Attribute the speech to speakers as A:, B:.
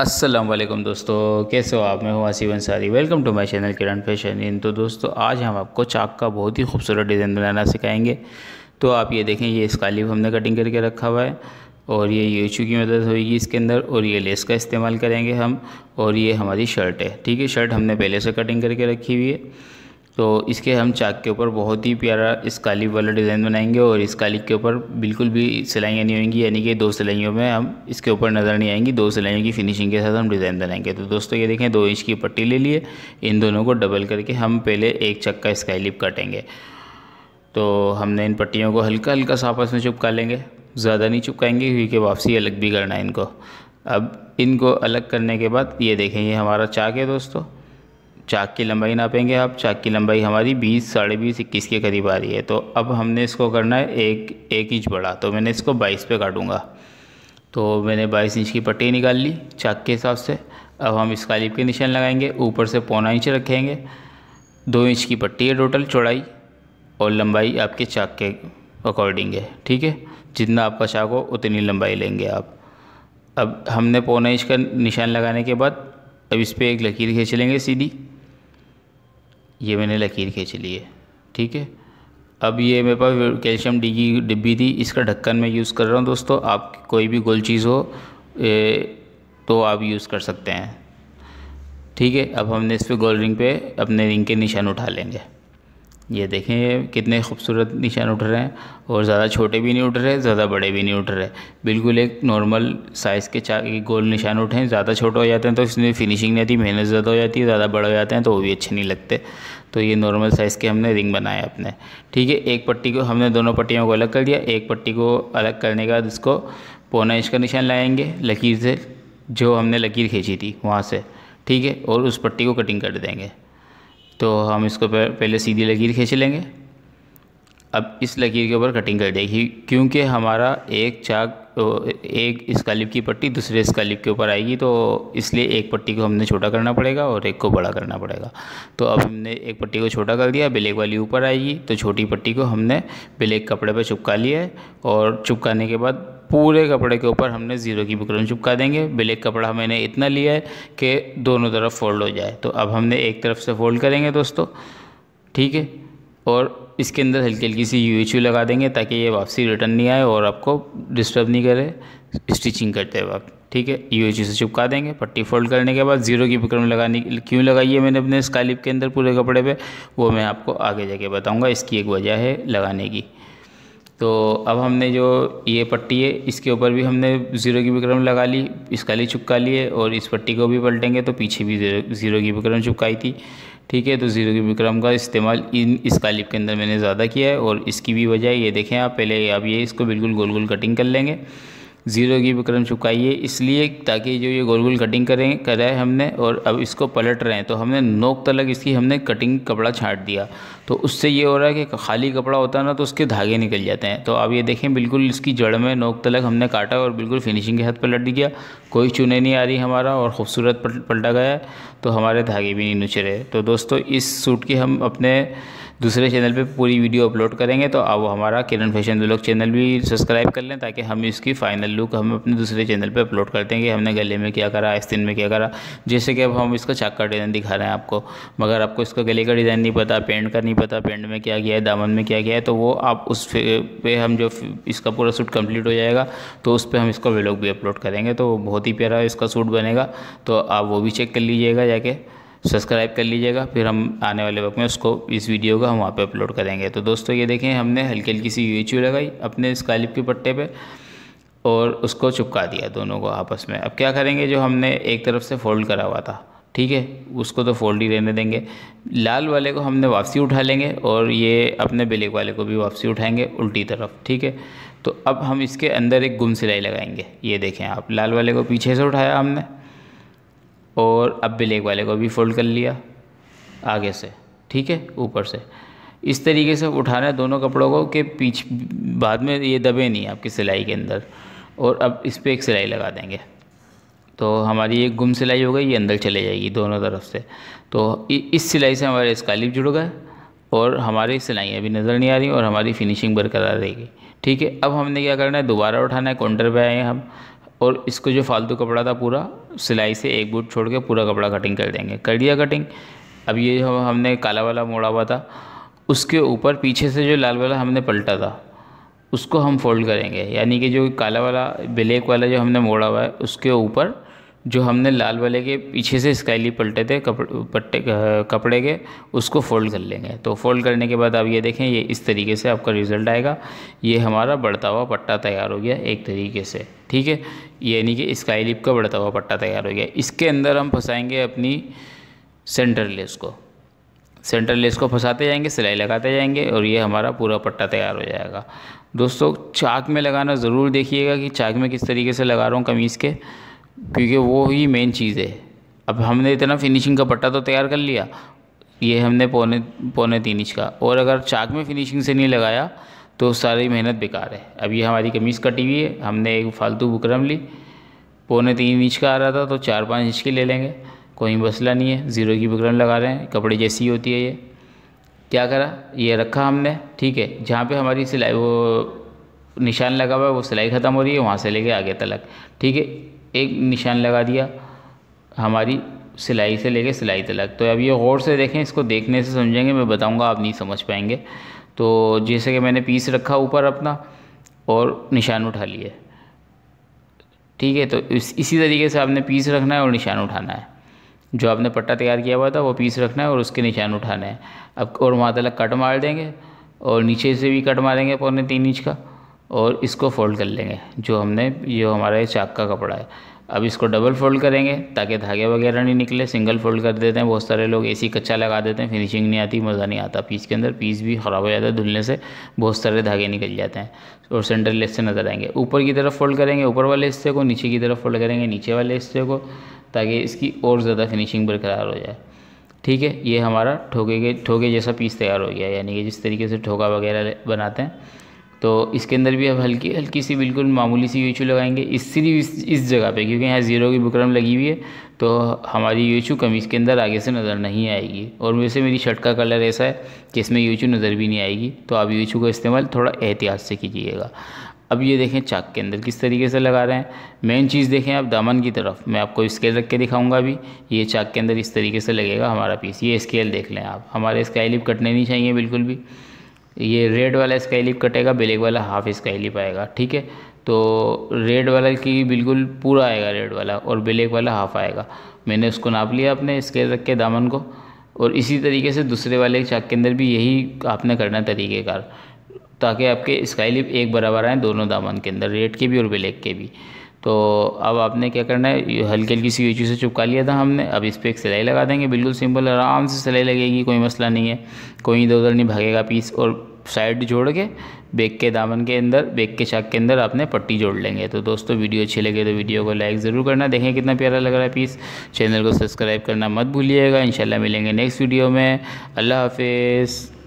A: अस्सलाम वालेकुम दोस्तों कैसे हो आप मैं हूँ Asif Ansari welcome to my channel Kiran fashion इन तो दोस्तों आज हम आपको चाक का बहुत ही खूबसूरत डिज़ाइन बनाना सिखाएंगे तो आप ये देखें ये लिप हमने कटिंग करके रखा हुआ है और ये यूचू की मदद होगी इसके अंदर और ये लेस का इस्तेमाल करेंगे हम और ये हमारी शर्ट है ठीक है शर्ट हमने पहले से कटिंग करके रखी हुई है तो इसके हम चाक के ऊपर बहुत ही प्यारा काली वाला डिज़ाइन बनाएंगे और काली के ऊपर बिल्कुल भी सिलाइयाँ नहीं होंगी यानी कि दो सिलाइयों में हम इसके ऊपर नज़र नहीं आएंगी दो सिलाइयों की फिनिशिंग के साथ हम डिज़ाइन बनाएंगे तो दोस्तों ये देखें दो इंच की पट्टी ले लिए इन दोनों को डबल करके हम पहले एक चक का लिप काटेंगे तो हमने इन पट्टियों को हल्का हल्का सा आपस में चुपका लेंगे ज़्यादा नहीं चुपकाएंगे क्योंकि वापसी अलग भी करना है इनको अब इनको अलग करने के बाद ये देखें ये हमारा चाक है दोस्तों चाक की लंबाई नापेंगे आप चाक की लंबाई हमारी बीस साढ़े बीस इक्कीस के करीब आ रही है तो अब हमने इसको करना है एक एक इंच बड़ा तो मैंने इसको बाईस पे काटूंगा तो मैंने बाईस इंच की पट्टी निकाल ली चाक के हिसाब से अब हम इस कालीब के निशान लगाएंगे ऊपर से पौना इंच रखेंगे दो इंच की पट्टी है टोटल चौड़ाई और लंबाई आपके चाक के अकॉर्डिंग है ठीक है जितना आपका चाक हो उतनी लंबाई लेंगे आप अब हमने पौना इंच का निशान लगाने के बाद अब इस पर एक लकीर खींच लेंगे सीधी ये मैंने लकीर खींच ली है ठीक है अब ये मेरे पास कैल्शियम डी की डिब्बी थी इसका ढक्कन मैं यूज़ कर रहा हूँ दोस्तों आप कोई भी गोल चीज़ हो ए, तो आप यूज़ कर सकते हैं ठीक है अब हमने इस पर गोल रिंग पे अपने रिंग के निशान उठा लेंगे ये देखें कितने खूबसूरत निशान उठ रहे हैं और ज़्यादा छोटे भी नहीं उठ रहे ज़्यादा बड़े भी नहीं उठ रहे बिल्कुल एक नॉर्मल साइज़ के चा गोल निशान उठे ज़्यादा छोटे हो जाते हैं तो इसमें फिनिशिंग नहीं आती मेहनत ज़्यादा हो जाती है ज़्यादा बड़े हो जाते हैं तो वो भी अच्छे नहीं लगते तो ये नॉर्मल साइज़ के हमने रिंग बनाया अपने ठीक है एक पट्टी को हमने दोनों पट्टियों को अलग कर दिया एक पट्टी को अलग करने के बाद इसको पौना इंच का निशान लाएँगे लकीर से जो हमने लकीर खींची थी वहाँ से ठीक है और उस पट्टी को कटिंग कर देंगे तो हम इसको पहले सीधी लकीर खींच लेंगे अब इस लकीर के ऊपर कटिंग कर देगी क्योंकि हमारा एक चाक एक स्कालिप की पट्टी दूसरे स्कालिप के ऊपर आएगी तो इसलिए एक पट्टी को हमने छोटा करना पड़ेगा और एक को बड़ा करना पड़ेगा तो अब हमने एक पट्टी को छोटा कर दिया ब्लैक वाली ऊपर आएगी तो छोटी पट्टी को हमने ब्लैक कपड़े पर चिपका लिया है और चिपकाने के बाद पूरे कपड़े के ऊपर हमने ज़ीरो की बुकरम चिपका देंगे ब्लैक कपड़ा मैंने इतना लिया है कि दोनों तरफ फोल्ड हो जाए तो अब हमने एक तरफ से फोल्ड करेंगे दोस्तों ठीक है और इसके अंदर हल्की हल्की सी यू एच यू लगा देंगे ताकि ये वापसी रिटर्न नहीं आए और आपको डिस्टर्ब नहीं करे स्टिचिंग करते वक्त ठीक है यू एच यू से चिपका देंगे पट्टी फोल्ड करने के बाद ज़ीरो की बिक्रम लगाने क्यों लगाई है मैंने अपने स्कालिप के अंदर पूरे कपड़े पे वो मैं आपको आगे जाके बताऊंगा इसकी एक वजह है लगाने की तो अब हमने जो ये पट्टी है इसके ऊपर भी हमने ज़ीरो की विक्रम लगा ली ली चुपका लिए और इस पट्टी को भी पलटेंगे तो पीछे भी ज़ीरो की विक्रम चुपकाई थी ठीक है तो ज़ीरो की विक्रम का इस्तेमाल इन इस कालिप के अंदर मैंने ज़्यादा किया है और इसकी भी वजह ये देखें आप पहले आप ये इसको बिल्कुल गोल गोल कटिंग कर लेंगे ज़ीरो की विक्रम चुकाइए इसलिए ताकि जो ये गोल गोल कटिंग करें करा है हमने और अब इसको पलट रहे हैं तो हमने नोक तलक इसकी हमने कटिंग कपड़ा छाँट दिया तो उससे ये हो रहा है कि खाली कपड़ा होता है ना तो उसके धागे निकल जाते हैं तो आप ये देखें बिल्कुल इसकी जड़ में नोक तलक हमने काटा और बिल्कुल फिनिशिंग के हाथ पर लट गया कोई चुने नहीं आ रही हमारा और ख़ूबसूरत पलटा गया है तो हमारे धागे भी नहीं नुचरे तो दोस्तों इस सूट की हम अपने दूसरे चैनल पे पूरी वीडियो अपलोड करेंगे तो आप हमारा किरण फैशन ब्लॉग चैनल भी सब्सक्राइब कर लें ताकि हम इसकी फाइनल लुक हम अपने दूसरे चैनल पे अपलोड कर देंगे हमने गले में क्या करा दिन में क्या करा जैसे कि अब हम इसका चाक का डिज़ाइन दिखा रहे हैं आपको मगर आपको इसका गले का डिज़ाइन नहीं पता पेंट का नहीं पता पेंट में क्या गया है दामन में क्या गया है तो वो आप उस पे हम जो इसका पूरा सूट कंप्लीट हो जाएगा तो उस पर हम इसका वीलॉग भी अपलोड करेंगे तो बहुत ही प्यारा इसका सूट बनेगा तो आप वो भी चेक कर लीजिएगा जाके सब्सक्राइब कर लीजिएगा फिर हम आने वाले वक्त में उसको इस वीडियो का हम वहाँ पर अपलोड करेंगे तो दोस्तों ये देखें हमने हल्की हल्की सी यू लगाई अपने स्कालिप के पट्टे पर और उसको चिपका दिया दोनों को आपस में अब क्या करेंगे जो हमने एक तरफ से फोल्ड करा हुआ था ठीक है उसको तो फोल्ड ही रहने देंगे लाल वाले को हमने वापसी उठा लेंगे और ये अपने ब्लैक वाले को भी वापसी उठाएंगे उल्टी तरफ ठीक है तो अब हम इसके अंदर एक गुम सिलाई लगाएंगे ये देखें आप लाल वाले को पीछे से उठाया हमने और अब ब्लैक वाले को भी फोल्ड कर लिया आगे से ठीक है ऊपर से इस तरीके से उठाना है दोनों कपड़ों को कि पीछे बाद में ये दबे नहीं आपकी सिलाई के अंदर और अब इस पर एक सिलाई लगा देंगे तो हमारी एक गुम सिलाई हो गई ये अंदर चले जाएगी दोनों तरफ से तो इस सिलाई से हमारे स्कालिप जुड़ गए और हमारी सिलाइयाँ अभी नज़र नहीं आ रही और हमारी फिनिशिंग बरकरार रहेगी ठीक है अब हमने क्या करना है दोबारा उठाना है काउंटर पे आए हैं हम और इसको जो फालतू कपड़ा था पूरा सिलाई से एक बूट छोड़ के पूरा कपड़ा कटिंग कर देंगे कर दिया कटिंग अब ये जो हमने काला वाला मोड़ा हुआ था उसके ऊपर पीछे से जो लाल वाला हमने पलटा था उसको हम फोल्ड करेंगे यानी कि जो काला वाला ब्लैक वाला जो हमने मोड़ा हुआ है उसके ऊपर जो हमने लाल वाले के पीछे से स्काइली पलटे थे कपड़े पट्टे कपड़े के उसको फोल्ड कर लेंगे तो फोल्ड करने के बाद आप ये देखें ये इस तरीके से आपका रिज़ल्ट आएगा ये हमारा बढ़ता हुआ पट्टा तैयार हो गया एक तरीके से ठीक है यानी कि स्काई लिप का बढ़ता हुआ पट्टा तैयार हो गया इसके अंदर हम फंसाएंगे अपनी सेंटर लेस को सेंटर लेस को फंसाते जाएंगे सिलाई लगाते जाएंगे और ये हमारा पूरा पट्टा तैयार हो जाएगा दोस्तों चाक में लगाना ज़रूर देखिएगा कि चाक में किस तरीके से लगा रहा हूँ कमीज़ के क्योंकि वो ही मेन चीज़ है अब हमने इतना फिनिशिंग का पट्टा तो तैयार कर लिया ये हमने पौने पौने तीन इंच का और अगर चाक में फिनिशिंग से नहीं लगाया तो सारी मेहनत बेकार है अब ये हमारी कमीज़ कटी हुई है हमने एक फालतू बुकरम ली पौने तीन इंच का आ रहा था तो चार पाँच इंच की ले लेंगे कोई मसला नहीं है ज़ीरो की बुकरम लगा रहे हैं कपड़े जैसी होती है ये क्या करा ये रखा हमने ठीक है जहाँ पे हमारी सिलाई वो निशान लगा हुआ है वो सिलाई ख़त्म हो रही है वहाँ से लेके आगे तक ठीक है एक निशान लगा दिया हमारी सिलाई से लेके सिलाई तलाक तो अब ये गौर से देखें इसको देखने से समझेंगे मैं बताऊंगा आप नहीं समझ पाएंगे तो जैसे कि मैंने पीस रखा ऊपर अपना और निशान उठा लिया ठीक है तो इस इसी तरीके से आपने पीस रखना है और निशान उठाना है जो आपने पट्टा तैयार किया हुआ था वो पीस रखना है और उसके निशान उठाना है अब और वहाँ तलाक कट मार देंगे और नीचे से भी कट मारेंगे पौने तीन इंच का और इसको फोल्ड कर लेंगे जो हमने ये हमारा चाक का कपड़ा है अब इसको डबल फोल्ड करेंगे ताकि धागे वगैरह नहीं निकले सिंगल फोल्ड कर देते हैं बहुत सारे लोग एसी कच्चा लगा देते हैं फिनिशिंग नहीं आती मज़ा नहीं आता पीस के अंदर पीस भी ख़राब हो जाता है धुलने से बहुत सारे धागे निकल जाते हैं और सेंटर लेस से नज़र आएंगे ऊपर की तरफ फोल्ड करेंगे ऊपर वाले हिस्से को नीचे की तरफ फोल्ड करेंगे नीचे वाले हिस्से को ताकि इसकी और ज़्यादा फिनिशिंग बरकरार हो जाए ठीक है ये हमारा ठोके के ठोके जैसा पीस तैयार हो गया यानी कि जिस तरीके से ठोका वगैरह बनाते हैं तो इसके अंदर भी अब हल्की हल्की सी बिल्कुल मामूली सी यू लगाएंगे इस सिर्फ इस, इस जगह पे क्योंकि यहाँ ज़ीरो की बुकरम लगी हुई है तो हमारी यू कमीज़ के अंदर आगे से नज़र नहीं आएगी और वैसे मेरी शर्ट का कलर ऐसा है कि इसमें यू नज़र भी नहीं आएगी तो आप यू का इस्तेमाल थोड़ा एहतियात से कीजिएगा अब ये देखें चाक के अंदर किस तरीके से लगा रहे हैं मेन चीज़ देखें आप दामन की तरफ मैं आपको स्केल रख के दिखाऊंगा अभी ये चाक के अंदर इस तरीके से लगेगा हमारा पीस ये स्केल देख लें आप हमारे स्काई लिप कटने नहीं चाहिए बिल्कुल भी ये रेड वाला स्काई लिप कटेगा ब्लैक वाला हाफ स्काई लिप आएगा ठीक है तो रेड वाला की बिल्कुल पूरा आएगा रेड वाला और ब्लैक वाला हाफ आएगा मैंने उसको नाप लिया अपने स्केल रख के दामन को और इसी तरीके से दूसरे वाले चाक के अंदर भी यही आपने करना तरीक़ेकार ताकि आपके स्काई लिप एक बराबर आएँ दोनों दामन के अंदर रेड के भी और ब्लैक के भी तो अब आपने क्या करना है हल्की हल्की सी यूचू से चिपका लिया था हमने अब इस पर एक सिलाई लगा देंगे बिल्कुल सिंपल आराम से सिलाई लगेगी कोई मसला नहीं है कोई इधर उधर नहीं भागेगा पीस और साइड जोड़ के बेक के दामन के अंदर बेक के चाक के अंदर आपने पट्टी जोड़ लेंगे तो दोस्तों वीडियो अच्छी लगे तो वीडियो को लाइक ज़रूर करना देखें कितना प्यारा लग रहा है पीस चैनल को सब्सक्राइब करना मत भूलिएगा इंशाल्लाह मिलेंगे नेक्स्ट वीडियो में अल्लाह हाफिज़